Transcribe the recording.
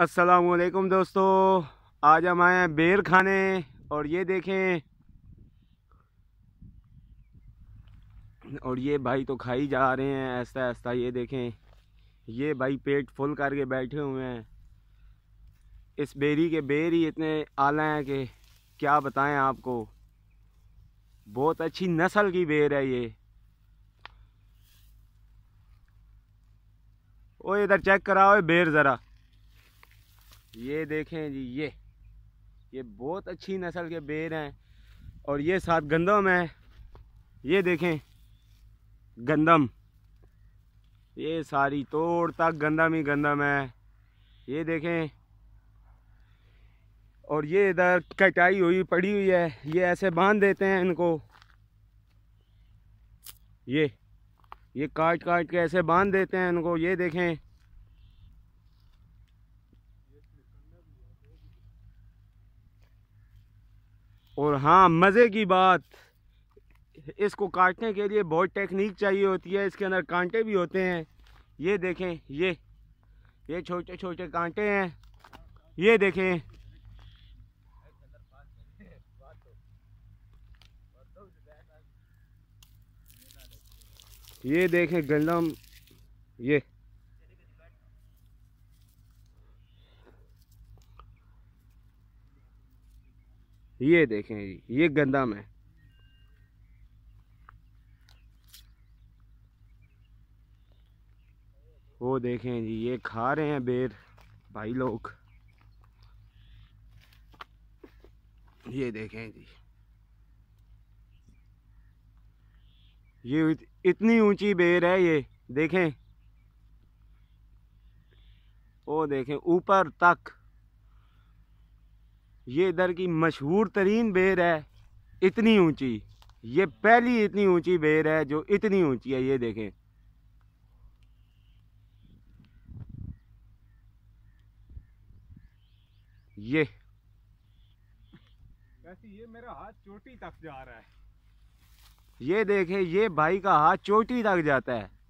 असलकुम दोस्तों आज हम आए हैं बेर खाने और ये देखें और ये भाई तो खाई जा रहे हैं ऐसा ऐसा ये देखें ये भाई पेट फुल करके बैठे हुए हैं इस बेरी के बेर ही इतने आला हैं कि क्या बताएं आपको बहुत अच्छी नस्ल की बेर है ये ओ इधर चेक कराओ बेर ज़रा ये देखें जी ये ये बहुत अच्छी नस्ल के बेर हैं और ये साथ गंदम है ये देखें गंदम ये सारी तोड़ तक गंदम ही गंदम है ये देखें और ये इधर कटाई हुई पड़ी हुई है ये ऐसे बांध देते हैं इनको ये ये काट काट के ऐसे बांध देते हैं इनको ये देखें और हाँ मज़े की बात इसको काटने के लिए बहुत टेक्निक चाहिए होती है इसके अंदर कांटे भी होते हैं ये देखें ये ये छोटे छोटे कांटे हैं ये देखें ये देखें गंदम ये ये देखें जी ये गंदम है वो देखें जी ये खा रहे हैं बेर भाई लोग ये देखें जी ये इतनी ऊंची बेर है ये देखें वो देखें ऊपर तक ये इधर की मशहूर तरीन बेर है इतनी ऊंची ये पहली इतनी ऊंची बेर है जो इतनी ऊंची है ये देखें ये वैसे ये मेरा हाथ चोटी तक जा रहा है ये देखें ये भाई का हाथ चोटी तक जाता है